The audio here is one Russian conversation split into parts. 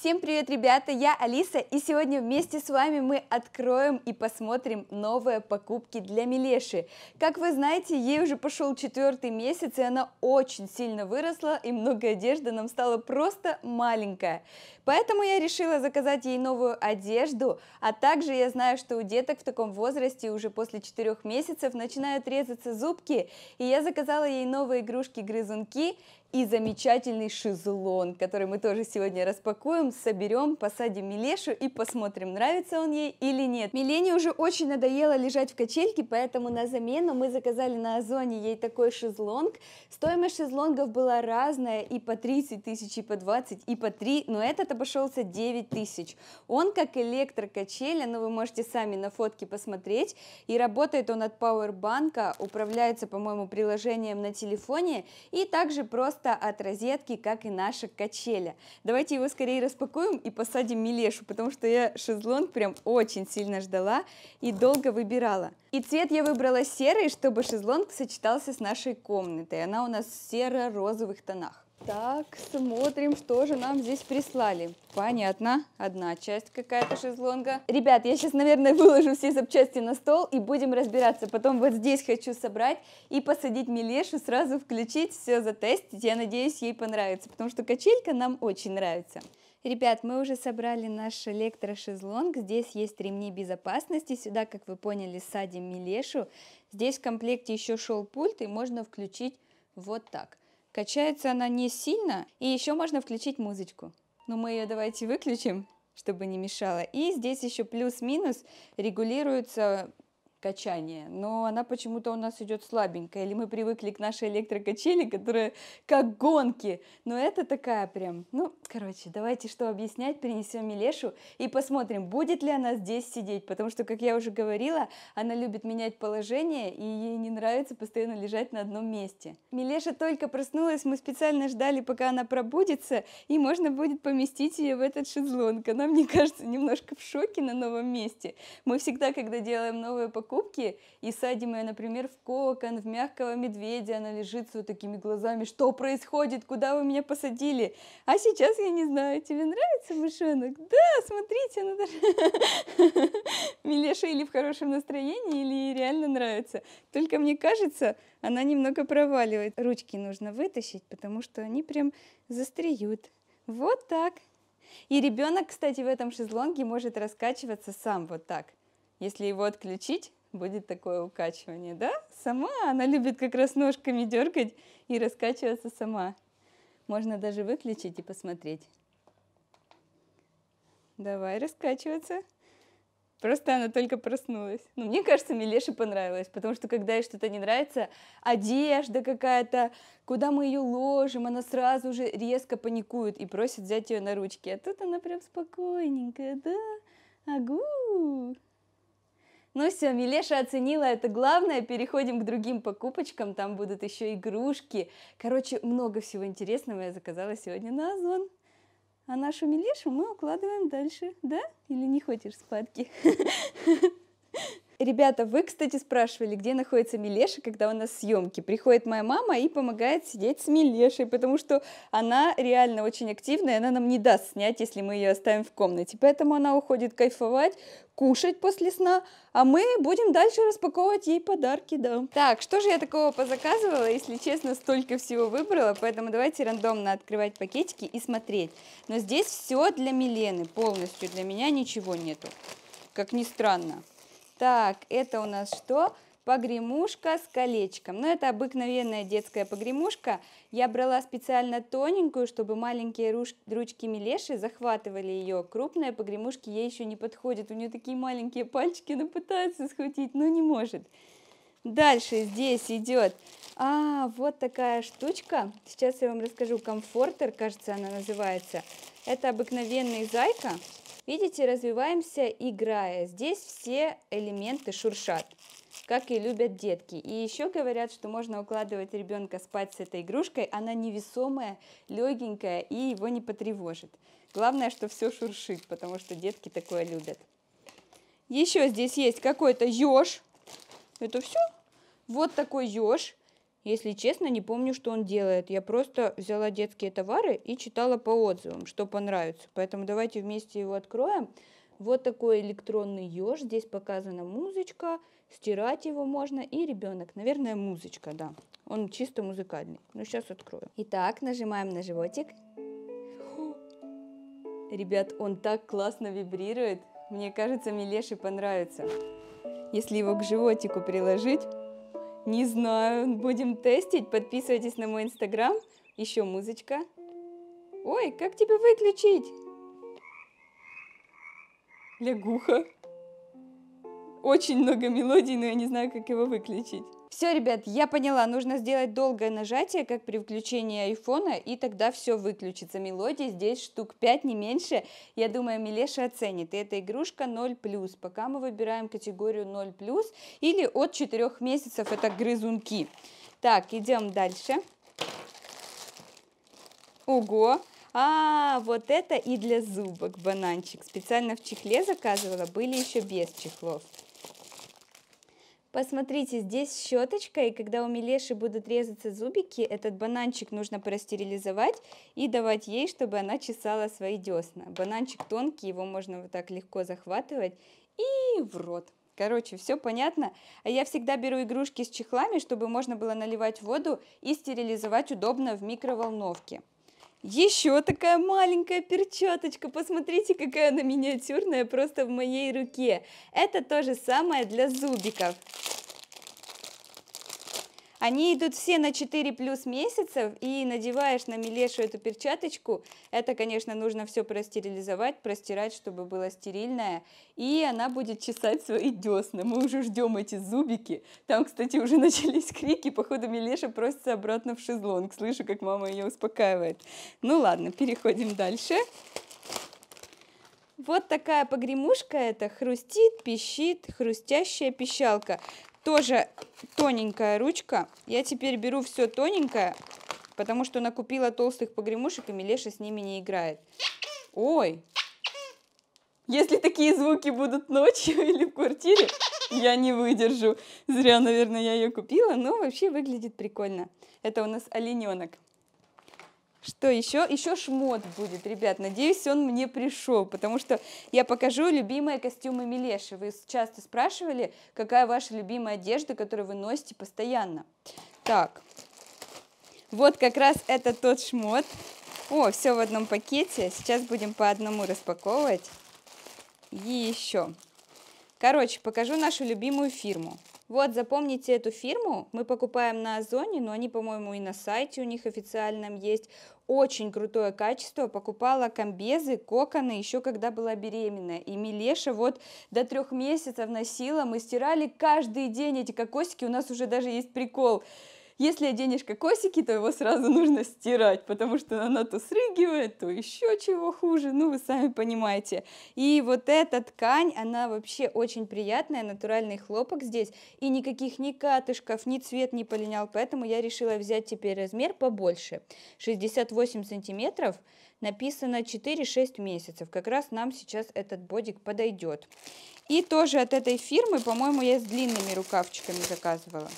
Всем привет, ребята! Я Алиса, и сегодня вместе с вами мы откроем и посмотрим новые покупки для Милеши. Как вы знаете, ей уже пошел четвертый месяц, и она очень сильно выросла, и много одежды нам стало просто маленькая. Поэтому я решила заказать ей новую одежду, а также я знаю, что у деток в таком возрасте уже после четырех месяцев начинают резаться зубки, и я заказала ей новые игрушки-грызунки, и замечательный шезлонг, который мы тоже сегодня распакуем, соберем, посадим Милешу и посмотрим, нравится он ей или нет. Милене уже очень надоело лежать в качельке, поэтому на замену мы заказали на Озоне ей такой шезлонг. Стоимость шезлонгов была разная, и по 30 тысяч, и по 20, и по 3, но этот обошелся 9 тысяч. Он как электрокачеля, но вы можете сами на фотке посмотреть, и работает он от пауэрбанка, управляется, по-моему, приложением на телефоне, и также просто просто от розетки, как и наша качеля. Давайте его скорее распакуем и посадим Милешу, потому что я шезлонг прям очень сильно ждала и долго выбирала. И цвет я выбрала серый, чтобы шезлонг сочетался с нашей комнатой. Она у нас в серо-розовых тонах. Так, смотрим, что же нам здесь прислали. Понятно, одна часть какая-то шезлонга. Ребят, я сейчас, наверное, выложу все запчасти на стол и будем разбираться. Потом вот здесь хочу собрать и посадить Милешу, сразу включить, все затестить. Я надеюсь, ей понравится, потому что качелька нам очень нравится. Ребят, мы уже собрали наш электрошезлонг. Здесь есть ремни безопасности. Сюда, как вы поняли, садим Милешу. Здесь в комплекте еще шел пульт, и можно включить вот так. Качается она не сильно, и еще можно включить музычку. Но мы ее давайте выключим, чтобы не мешало. И здесь еще плюс-минус регулируется качание, но она почему-то у нас идет слабенькая, или мы привыкли к нашей электрокачели, которая как гонки, но это такая прям, ну, короче, давайте что объяснять, перенесем Милешу и посмотрим, будет ли она здесь сидеть, потому что, как я уже говорила, она любит менять положение, и ей не нравится постоянно лежать на одном месте. Милеша только проснулась, мы специально ждали, пока она пробудится, и можно будет поместить ее в этот шезлонг. Она, мне кажется, немножко в шоке на новом месте. Мы всегда, когда делаем новое покупки, покупки и садим ее, например, в кокон, в мягкого медведя, она лежит с вот такими глазами, что происходит, куда вы меня посадили? А сейчас я не знаю, тебе нравится мышонок? Да, смотрите, она ну даже милеша или в хорошем настроении, или ей реально нравится. Только мне кажется, она немного проваливает. Ручки нужно вытащить, потому что они прям застреют. Вот так. И ребенок, кстати, в этом шезлонге может раскачиваться сам вот так. Если его отключить, будет такое укачивание, да? Сама она любит как раз ножками дергать и раскачиваться сама. Можно даже выключить и посмотреть. Давай раскачиваться. Просто она только проснулась. Ну, мне кажется, Милеше понравилось, потому что когда ей что-то не нравится, одежда какая-то, куда мы ее ложим, она сразу же резко паникует и просит взять ее на ручки. А тут она прям спокойненькая, да? Агу! Ну все, Милеша оценила это главное. Переходим к другим покупочкам. Там будут еще игрушки. Короче, много всего интересного я заказала сегодня на Озон. А нашу Милешу мы укладываем дальше, да? Или не хочешь спадки? Ребята, вы, кстати, спрашивали, где находится Милеша, когда у нас съемки. Приходит моя мама и помогает сидеть с Милешей, потому что она реально очень активная, она нам не даст снять, если мы ее оставим в комнате. Поэтому она уходит кайфовать, кушать после сна, а мы будем дальше распаковывать ей подарки, да. Так, что же я такого позаказывала, если честно, столько всего выбрала, поэтому давайте рандомно открывать пакетики и смотреть. Но здесь все для Милены, полностью для меня ничего нету, как ни странно. Так, это у нас что? Погремушка с колечком. Ну, это обыкновенная детская погремушка. Я брала специально тоненькую, чтобы маленькие ручки Милеши захватывали ее. Крупные погремушки ей еще не подходят. У нее такие маленькие пальчики, она пытается схватить, но не может. Дальше здесь идет... А, вот такая штучка. Сейчас я вам расскажу. Комфортер, кажется, она называется. Это обыкновенный зайка. Видите, развиваемся, играя. Здесь все элементы шуршат, как и любят детки. И еще говорят, что можно укладывать ребенка спать с этой игрушкой. Она невесомая, легенькая и его не потревожит. Главное, что все шуршит, потому что детки такое любят. Еще здесь есть какой-то еж. Это все? Вот такой еж. Если честно, не помню, что он делает. Я просто взяла детские товары и читала по отзывам, что понравится. Поэтому давайте вместе его откроем. Вот такой электронный еж. Здесь показана музычка. Стирать его можно. И ребенок. Наверное, музычка, да. Он чисто музыкальный. Ну, сейчас открою. Итак, нажимаем на животик. Ребят, он так классно вибрирует. Мне кажется, Милеше понравится. Если его к животику приложить, не знаю, будем тестить. Подписывайтесь на мой инстаграм. Еще музычка. Ой, как тебя выключить? Лягуха очень много мелодий, но я не знаю, как его выключить. Все, ребят, я поняла, нужно сделать долгое нажатие, как при включении айфона, и тогда все выключится. Мелодий здесь штук 5, не меньше. Я думаю, Милеша оценит. И эта игрушка 0+. Пока мы выбираем категорию 0+, или от 4 месяцев это грызунки. Так, идем дальше. Ого! А, вот это и для зубок бананчик. Специально в чехле заказывала, были еще без чехлов. Посмотрите, здесь щеточка, и когда у Милеши будут резаться зубики, этот бананчик нужно простерилизовать и давать ей, чтобы она чесала свои десна. Бананчик тонкий, его можно вот так легко захватывать и в рот. Короче, все понятно. А я всегда беру игрушки с чехлами, чтобы можно было наливать воду и стерилизовать удобно в микроволновке. Еще такая маленькая перчаточка, посмотрите, какая она миниатюрная просто в моей руке. Это то же самое для зубиков. Они идут все на 4 плюс месяцев, и надеваешь на милейшую эту перчаточку. Это, конечно, нужно все простерилизовать, простирать, чтобы было стерильное. И она будет чесать свои десны. Мы уже ждем эти зубики. Там, кстати, уже начались крики. Походу, Милеша просится обратно в шезлонг. Слышу, как мама ее успокаивает. Ну ладно, переходим дальше. Вот такая погремушка это хрустит, пищит, хрустящая пищалка. Тоже тоненькая ручка. Я теперь беру все тоненькое, потому что накупила толстых погремушек, и Милеша с ними не играет. Ой! Если такие звуки будут ночью или в квартире, я не выдержу. Зря, наверное, я ее купила, но вообще выглядит прикольно. Это у нас олененок. Что еще? Еще шмот будет, ребят. Надеюсь, он мне пришел, потому что я покажу любимые костюмы Милеши. Вы часто спрашивали, какая ваша любимая одежда, которую вы носите постоянно. Так, вот как раз это тот шмот. О, все в одном пакете. Сейчас будем по одному распаковывать. И еще. Короче, покажу нашу любимую фирму. Вот, запомните эту фирму, мы покупаем на Озоне, но они, по-моему, и на сайте у них официальном есть. Очень крутое качество, покупала комбезы, коконы, еще когда была беременная. И Милеша вот до трех месяцев носила, мы стирали каждый день эти кокосики, у нас уже даже есть прикол – если оденешь кокосики, то его сразу нужно стирать, потому что она то срыгивает, то еще чего хуже, ну вы сами понимаете. И вот эта ткань, она вообще очень приятная, натуральный хлопок здесь, и никаких ни катышков, ни цвет не полинял, поэтому я решила взять теперь размер побольше, 68 сантиметров, написано 4-6 месяцев, как раз нам сейчас этот бодик подойдет. И тоже от этой фирмы, по-моему, я с длинными рукавчиками заказывала.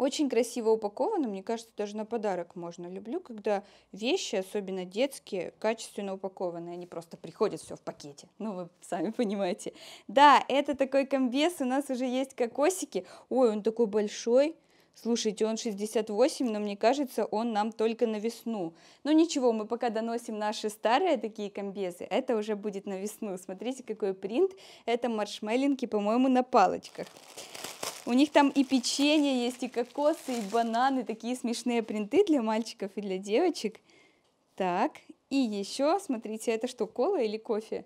Очень красиво упаковано, мне кажется, даже на подарок можно. Люблю, когда вещи, особенно детские, качественно упакованы, они просто приходят все в пакете. Ну, вы сами понимаете. Да, это такой комбез, у нас уже есть кокосики. Ой, он такой большой. Слушайте, он 68, но мне кажется, он нам только на весну. Но ну, ничего, мы пока доносим наши старые такие комбезы. Это уже будет на весну. Смотрите, какой принт. Это маршмеллинки, по-моему, на палочках. У них там и печенье есть, и кокосы, и бананы. Такие смешные принты для мальчиков и для девочек. Так, и еще, смотрите, это что, кола или кофе?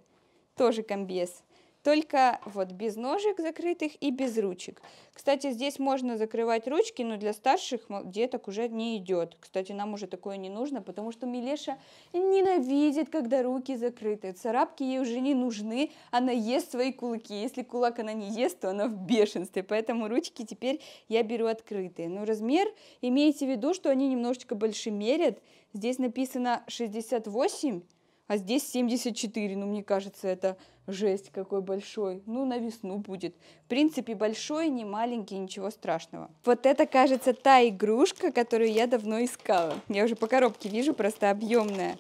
Тоже комбез только вот без ножек закрытых и без ручек. Кстати, здесь можно закрывать ручки, но для старших деток уже не идет. Кстати, нам уже такое не нужно, потому что Милеша ненавидит, когда руки закрыты. Царапки ей уже не нужны, она ест свои кулаки. Если кулак она не ест, то она в бешенстве, поэтому ручки теперь я беру открытые. Но размер, имейте в виду, что они немножечко больше мерят? Здесь написано 68 а здесь 74, ну, мне кажется, это жесть какой большой. Ну, на весну будет. В принципе, большой, не маленький, ничего страшного. Вот это, кажется, та игрушка, которую я давно искала. Я уже по коробке вижу, просто объемная.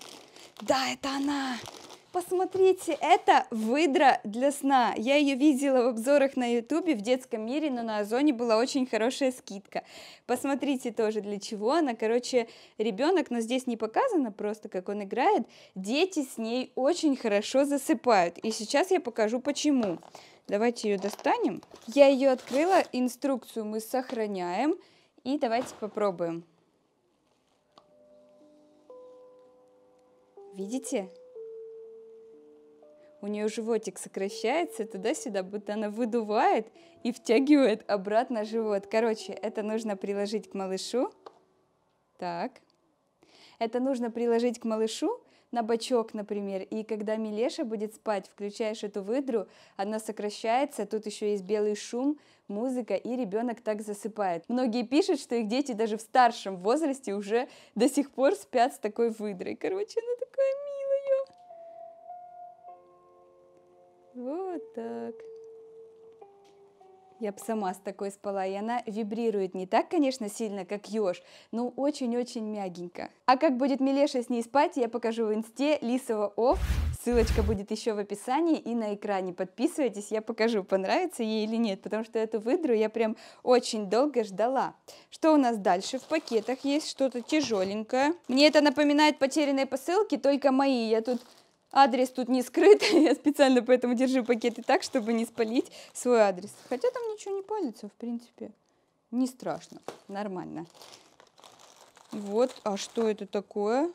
Да, это она! посмотрите, это выдра для сна. Я ее видела в обзорах на ютубе в детском мире, но на Озоне была очень хорошая скидка. Посмотрите тоже для чего она. Короче, ребенок, но здесь не показано просто, как он играет. Дети с ней очень хорошо засыпают. И сейчас я покажу почему. Давайте ее достанем. Я ее открыла, инструкцию мы сохраняем. И давайте попробуем. Видите? у нее животик сокращается туда-сюда, будто она выдувает и втягивает обратно живот. Короче, это нужно приложить к малышу. Так. Это нужно приложить к малышу на бочок, например, и когда Милеша будет спать, включаешь эту выдру, она сокращается, тут еще есть белый шум, музыка, и ребенок так засыпает. Многие пишут, что их дети даже в старшем возрасте уже до сих пор спят с такой выдрой. Короче, она такая милая Вот так. Я бы сама с такой спала, и она вибрирует не так, конечно, сильно, как еж, но очень-очень мягенько. А как будет милеша с ней спать, я покажу в инсте Лисова Оф. Ссылочка будет еще в описании и на экране. Подписывайтесь, я покажу, понравится ей или нет, потому что эту выдру я прям очень долго ждала. Что у нас дальше? В пакетах есть что-то тяжеленькое. Мне это напоминает потерянные посылки, только мои. Я тут Адрес тут не скрыт, я специально поэтому держу пакеты так, чтобы не спалить свой адрес. Хотя там ничего не палится, в принципе. Не страшно, нормально. Вот, а что это такое?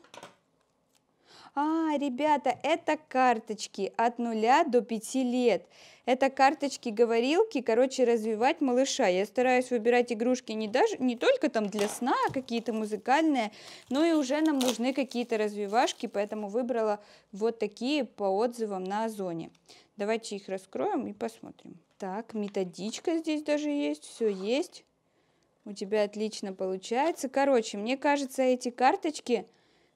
А, ребята, это карточки от 0 до 5 лет. Это карточки-говорилки, короче, развивать малыша. Я стараюсь выбирать игрушки не, даже, не только там для сна, а какие-то музыкальные, но и уже нам нужны какие-то развивашки, поэтому выбрала вот такие по отзывам на Озоне. Давайте их раскроем и посмотрим. Так, методичка здесь даже есть, все есть. У тебя отлично получается. Короче, мне кажется, эти карточки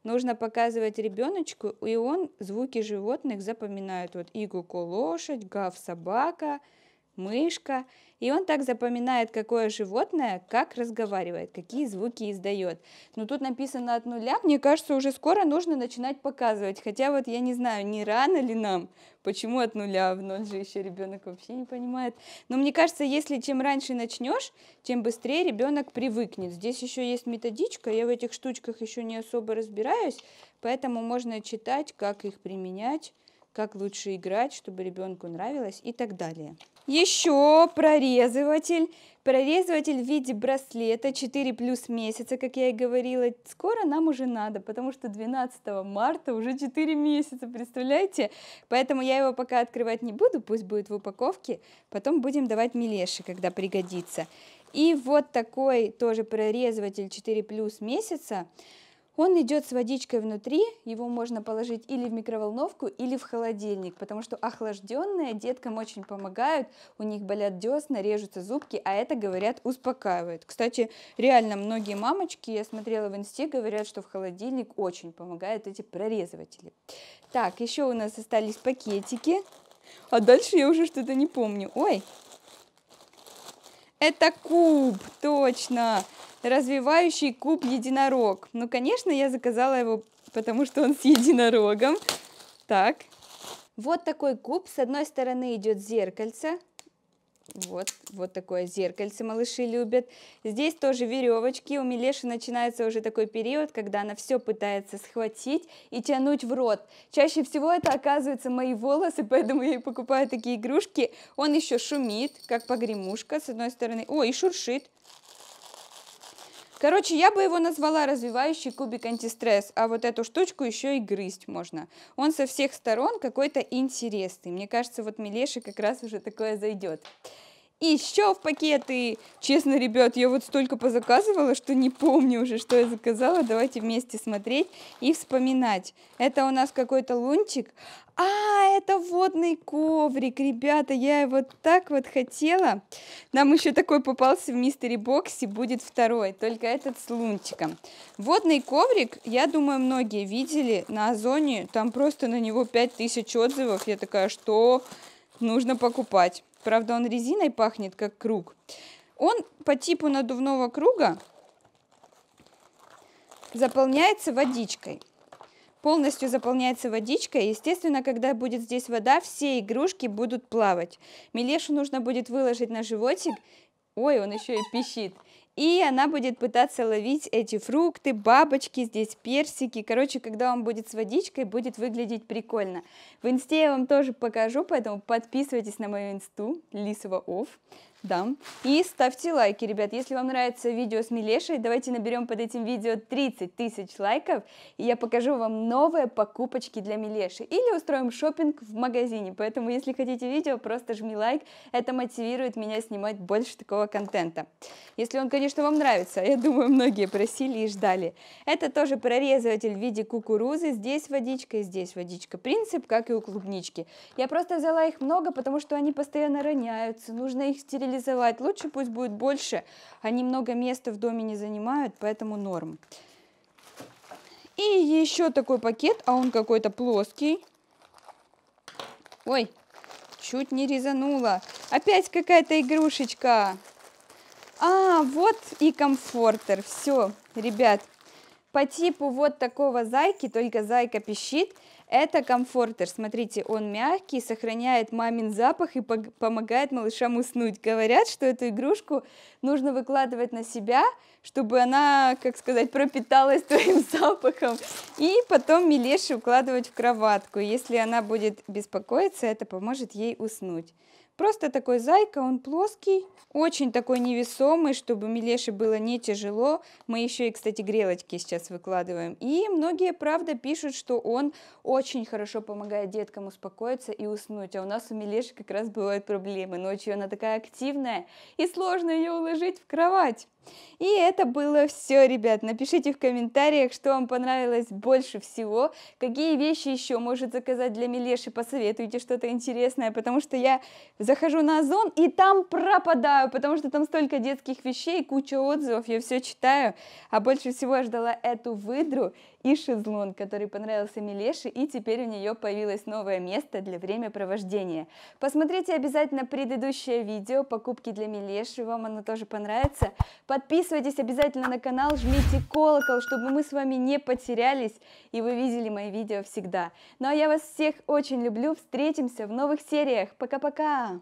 нужно показывать ребеночку, и он звуки животных запоминает. Вот игуку лошадь, гав собака, мышка. И он так запоминает, какое животное, как разговаривает, какие звуки издает. Но ну, тут написано от нуля, мне кажется, уже скоро нужно начинать показывать. Хотя вот я не знаю, не рано ли нам, почему от нуля а в ноль же еще ребенок вообще не понимает. Но мне кажется, если чем раньше начнешь, тем быстрее ребенок привыкнет. Здесь еще есть методичка, я в этих штучках еще не особо разбираюсь, поэтому можно читать, как их применять как лучше играть, чтобы ребенку нравилось и так далее. Еще прорезыватель. Прорезыватель в виде браслета 4 плюс месяца, как я и говорила. Скоро нам уже надо, потому что 12 марта уже 4 месяца, представляете? Поэтому я его пока открывать не буду, пусть будет в упаковке. Потом будем давать милеши, когда пригодится. И вот такой тоже прорезыватель 4 плюс месяца. Он идет с водичкой внутри, его можно положить или в микроволновку, или в холодильник, потому что охлажденные деткам очень помогают, у них болят десна, режутся зубки, а это, говорят, успокаивает. Кстати, реально многие мамочки, я смотрела в инсте, говорят, что в холодильник очень помогают эти прорезыватели. Так, еще у нас остались пакетики, а дальше я уже что-то не помню. Ой, это куб, точно! развивающий куб единорог. Ну, конечно, я заказала его, потому что он с единорогом. Так. Вот такой куб. С одной стороны идет зеркальце. Вот, вот такое зеркальце малыши любят. Здесь тоже веревочки. У Милеши начинается уже такой период, когда она все пытается схватить и тянуть в рот. Чаще всего это оказываются мои волосы, поэтому я и покупаю такие игрушки. Он еще шумит, как погремушка, с одной стороны. О, и шуршит. Короче, я бы его назвала развивающий кубик антистресс, а вот эту штучку еще и грызть можно. Он со всех сторон какой-то интересный. Мне кажется, вот Милеше как раз уже такое зайдет. И еще в пакеты. Честно, ребят, я вот столько позаказывала, что не помню уже, что я заказала. Давайте вместе смотреть и вспоминать. Это у нас какой-то лунчик. А, это водный коврик, ребята, я его так вот хотела. Нам еще такой попался в Мистери боксе, будет второй, только этот с лунчиком. Водный коврик, я думаю, многие видели на Озоне, там просто на него 5000 отзывов. Я такая, что нужно покупать. Правда, он резиной пахнет, как круг. Он по типу надувного круга заполняется водичкой. Полностью заполняется водичкой. Естественно, когда будет здесь вода, все игрушки будут плавать. Милешу нужно будет выложить на животик. Ой, он еще и пищит. И она будет пытаться ловить эти фрукты, бабочки, здесь персики. Короче, когда он будет с водичкой, будет выглядеть прикольно. В инсте я вам тоже покажу, поэтому подписывайтесь на мою инсту, Лисова Офф. Да. И ставьте лайки, ребят. Если вам нравится видео с Милешей, давайте наберем под этим видео 30 тысяч лайков, и я покажу вам новые покупочки для Милеши. Или устроим шопинг в магазине. Поэтому, если хотите видео, просто жми лайк. Это мотивирует меня снимать больше такого контента. Если он, конечно, вам нравится. А я думаю, многие просили и ждали. Это тоже прорезыватель в виде кукурузы. Здесь водичка и здесь водичка. Принцип, как и у клубнички. Я просто взяла их много, потому что они постоянно роняются. Нужно их стерилизовать реализовать. Лучше пусть будет больше, они много места в доме не занимают, поэтому норм. И еще такой пакет, а он какой-то плоский. Ой, чуть не резанула. Опять какая-то игрушечка. А, вот и комфортер. Все, ребят, по типу вот такого зайки, только зайка пищит. Это комфортер. Смотрите, он мягкий, сохраняет мамин запах и помогает малышам уснуть. Говорят, что эту игрушку нужно выкладывать на себя, чтобы она, как сказать, пропиталась твоим запахом. И потом милейше укладывать в кроватку. Если она будет беспокоиться, это поможет ей уснуть. Просто такой зайка, он плоский, очень такой невесомый, чтобы Милеше было не тяжело. Мы еще и, кстати, грелочки сейчас выкладываем. И многие, правда, пишут, что он очень хорошо помогает деткам успокоиться и уснуть. А у нас у Милеши как раз бывают проблемы. Ночью она такая активная, и сложно ее уложить в кровать. И это было все, ребят. Напишите в комментариях, что вам понравилось больше всего, какие вещи еще может заказать для Милеши, посоветуйте что-то интересное, потому что я захожу на Озон и там пропадаю, потому что там столько детских вещей, куча отзывов, я все читаю, а больше всего я ждала эту выдру, и шезлонг, который понравился Милеше, и теперь у нее появилось новое место для времяпровождения. Посмотрите обязательно предыдущее видео «Покупки для Милеши», вам оно тоже понравится. Подписывайтесь обязательно на канал, жмите колокол, чтобы мы с вами не потерялись, и вы видели мои видео всегда. Ну а я вас всех очень люблю, встретимся в новых сериях. Пока-пока!